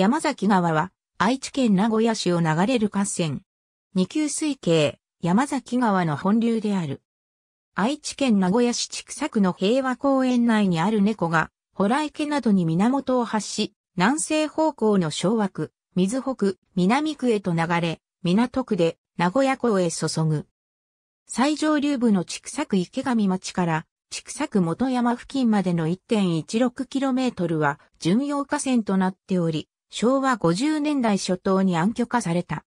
山崎川は愛知県名古屋市を流れる河川。二級水系山崎川の本流である。愛知県名古屋市畜作区の平和公園内にある猫が、洞池などに源を発し、南西方向の和区、水北、南区へと流れ、港区で名古屋港へ注ぐ。最上流部の畜作区池上町から畜作区元山付近までの 1.16km は巡洋河川となっており、昭和50年代初頭に暗渠化された。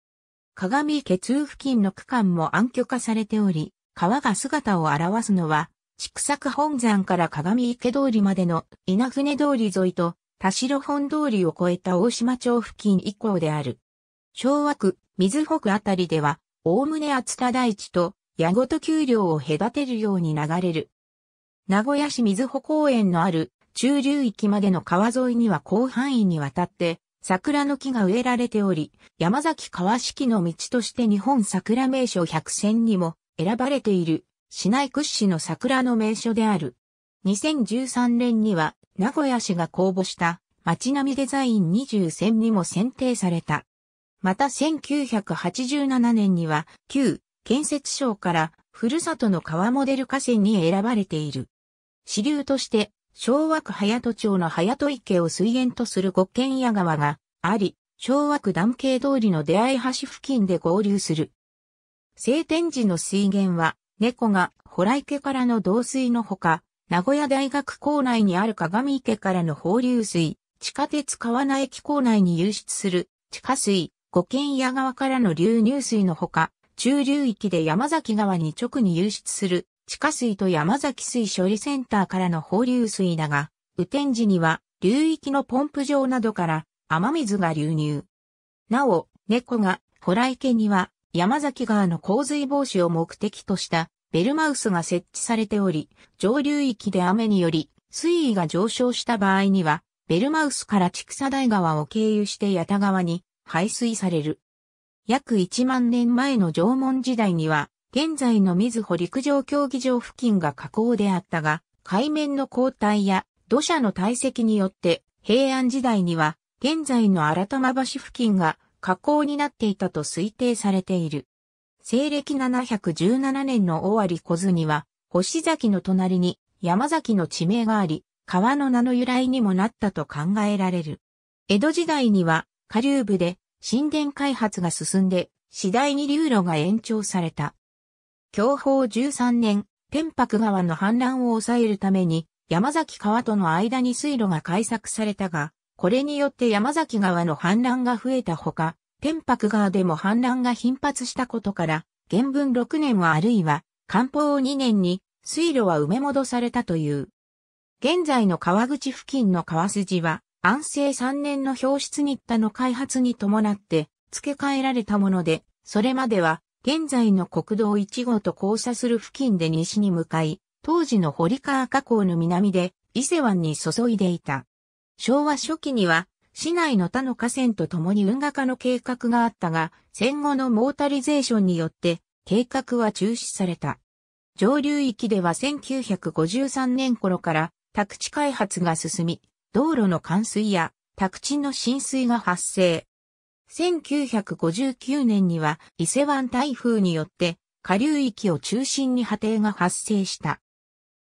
鏡池通付近の区間も暗渠化されており、川が姿を現すのは、畜作本山から鏡池通りまでの稲船通り沿いと、田代本通りを越えた大島町付近以降である。昭和区、水北区あたりでは、おおむね厚田大地と、矢ごと丘陵を隔てるように流れる。名古屋市水穂公園のある中流域までの川沿いには広範囲にわたって桜の木が植えられており、山崎川式の道として日本桜名所100選にも選ばれている市内屈指の桜の名所である。2013年には名古屋市が公募した街並みデザイン20選にも選定された。また1987年には旧建設省からふるさとの川モデル河川に選ばれている。支流として昭和区早戸町の早戸池を水源とする五軒屋川があり、昭和区ダ系通りの出会い橋付近で合流する。晴天時の水源は、猫が洞池からの導水のほか、名古屋大学構内にある鏡池からの放流水、地下鉄川名駅構内に流出する地下水、五軒屋川からの流入水のほか、中流域で山崎川に直に流出する地下水と山崎水処理センターからの放流水だが、雨天時には流域のポンプ場などから雨水が流入。なお、猫が、洞池には山崎川の洪水防止を目的としたベルマウスが設置されており、上流域で雨により水位が上昇した場合には、ベルマウスから畜佐台川を経由して八田川に排水される。約1万年前の縄文時代には、現在の水穂陸上競技場付近が河口であったが、海面の交代や土砂の堆積によって平安時代には現在の新玉橋付近が河口になっていたと推定されている。西暦717年の尾張小津には星崎の隣に山崎の地名があり、川の名の由来にもなったと考えられる。江戸時代には下流部で神殿開発が進んで次第に流路が延長された。享保13年、天白川の氾濫を抑えるために、山崎川との間に水路が開削されたが、これによって山崎川の氾濫が増えたほか、天白川でも氾濫が頻発したことから、原文6年はあるいは、漢方2年に水路は埋め戻されたという。現在の川口付近の川筋は、安政3年の表出日田の開発に伴って付け替えられたもので、それまでは現在の国道1号と交差する付近で西に向かい、当時の堀川河口の南で伊勢湾に注いでいた。昭和初期には、市内の他の河川と共に運河化の計画があったが、戦後のモータリゼーションによって、計画は中止された。上流域では1953年頃から宅地開発が進み、道路の冠水や宅地の浸水が発生。1959年には伊勢湾台風によって下流域を中心に波堤が発生した。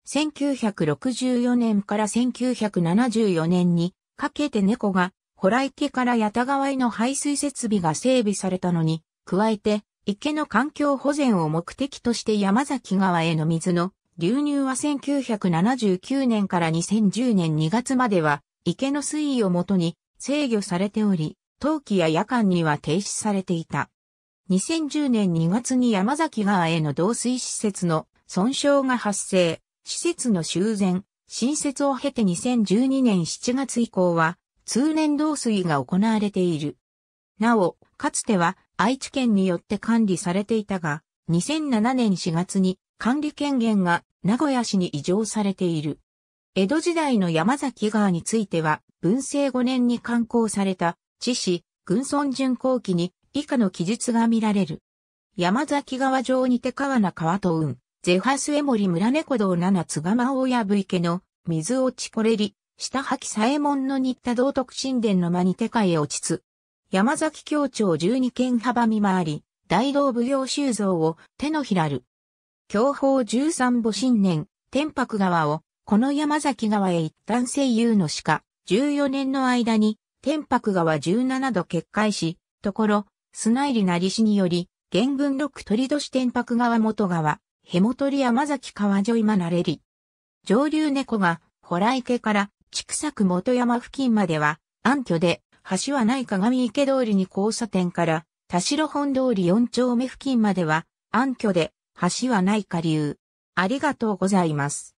1964年から1974年にかけて猫が洞池から八田川への排水設備が整備されたのに、加えて池の環境保全を目的として山崎川への水の流入は1979年から2010年2月までは池の水位をもとに制御されており、冬季や夜間には停止されていた。2010年2月に山崎川への導水施設の損傷が発生、施設の修繕、新設を経て2012年7月以降は通年導水が行われている。なお、かつては愛知県によって管理されていたが、2007年4月に管理権限が名古屋市に移譲されている。江戸時代の山崎川については、文政5年に刊行された知死、軍村巡航機に以下の記述が見られる。山崎川上にて川な川と運、ゼファスエモリ村猫道七津釜大部池の水落ちこれり、下吐き左衛門の新田道徳神殿の間にてかへ落ちつ。山崎協調12軒幅見回り、大道奉行修造を手のひらる。教法13母神年、天白川を、この山崎川へ一旦西遊の鹿、14年の間に、天白川17度決壊し、ところ、砂入りなりしにより、原文六鳥年天白川元川、へもとり山崎川女今なれり。上流猫が、ほら池から、畜作元山付近までは、暗居で、橋はない鏡池通りに交差点から、田代本通り4丁目付近までは、暗居で、橋はない下流。ありがとうございます。